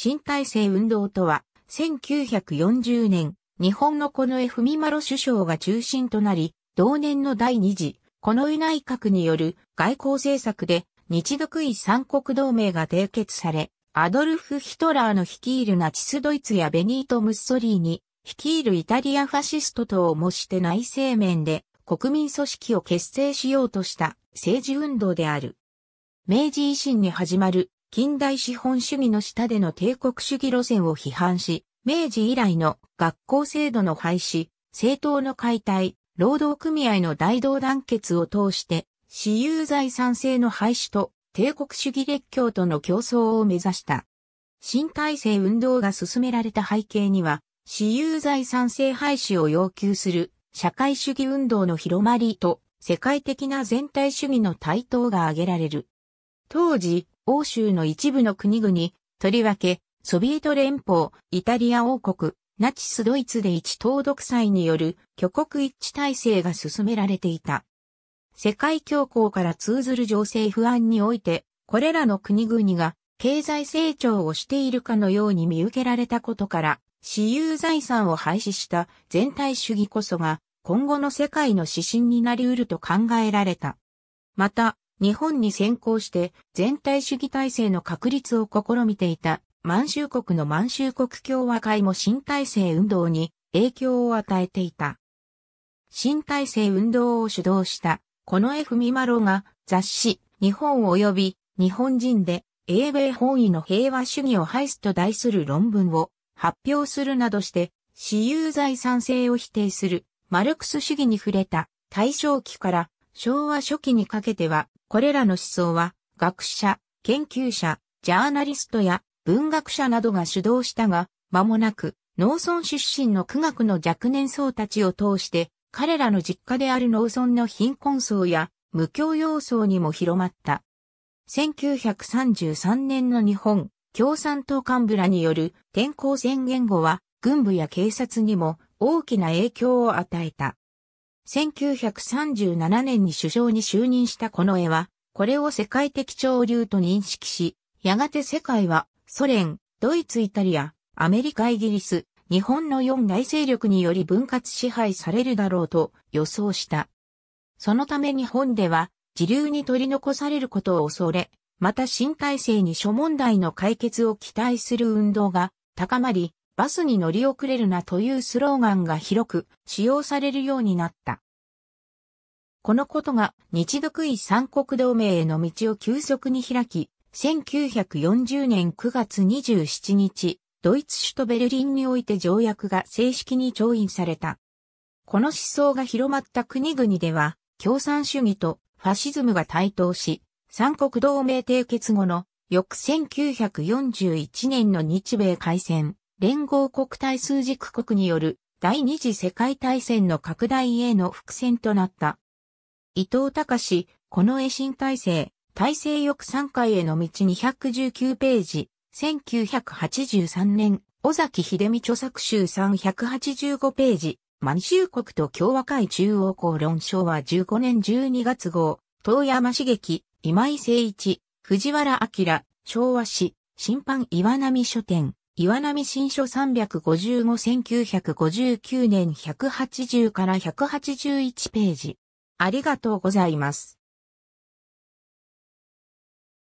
新体制運動とは、1940年、日本のこの江文丸首相が中心となり、同年の第二次、この衛内閣による外交政策で、日独位三国同盟が締結され、アドルフ・ヒトラーの率いるナチスドイツやベニート・ムッソリーに、率いるイタリアファシスト等を模して内政面で国民組織を結成しようとした政治運動である。明治維新に始まる近代資本主義の下での帝国主義路線を批判し、明治以来の学校制度の廃止、政党の解体、労働組合の大同団結を通して、私有財産制の廃止と帝国主義列強との競争を目指した。新体制運動が進められた背景には、私有財産制廃止を要求する社会主義運動の広まりと世界的な全体主義の台頭が挙げられる。当時、欧州の一部の国々、とりわけ、ソビエト連邦、イタリア王国、ナチスドイツで一党独裁による挙国一致体制が進められていた。世界恐慌から通ずる情勢不安において、これらの国々が経済成長をしているかのように見受けられたことから、私有財産を廃止した全体主義こそが今後の世界の指針になり得ると考えられた。また、日本に先行して全体主義体制の確立を試みていた満州国の満州国共和会も新体制運動に影響を与えていた。新体制運動を主導したこの F・ ミマロが雑誌日本及び日本人で英米本位の平和主義を排すと題する論文を発表するなどして私有財産制を否定するマルクス主義に触れた大正期から昭和初期にかけてはこれらの思想は、学者、研究者、ジャーナリストや文学者などが主導したが、間もなく、農村出身の苦学の若年層たちを通して、彼らの実家である農村の貧困層や無教養層にも広まった。1933年の日本共産党幹部らによる転校宣言後は軍部や警察にも大きな影響を与えた。1937年に首相に就任したこの絵は、これを世界的潮流と認識し、やがて世界は、ソ連、ドイツイタリア、アメリカイギリス、日本の4大勢力により分割支配されるだろうと予想した。そのため日本では、自流に取り残されることを恐れ、また新体制に諸問題の解決を期待する運動が高まり、バスに乗り遅れるなというスローガンが広く使用されるようになった。このことが日独伊三国同盟への道を急速に開き、1940年9月27日、ドイツ首都ベルリンにおいて条約が正式に調印された。この思想が広まった国々では、共産主義とファシズムが台頭し、三国同盟締結後の翌1941年の日米開戦、連合国体数軸国による第二次世界大戦の拡大への伏線となった。伊藤隆、この衛進体制、体制翼参回への道219ページ、1983年、尾崎秀美著作集385ページ、満州国と共和会中央公論書は15年12月号、遠山茂樹、今井誠一、藤原明、昭和史、審判岩波書店。岩波新書355-1959年180から181ページ。ありがとうございます。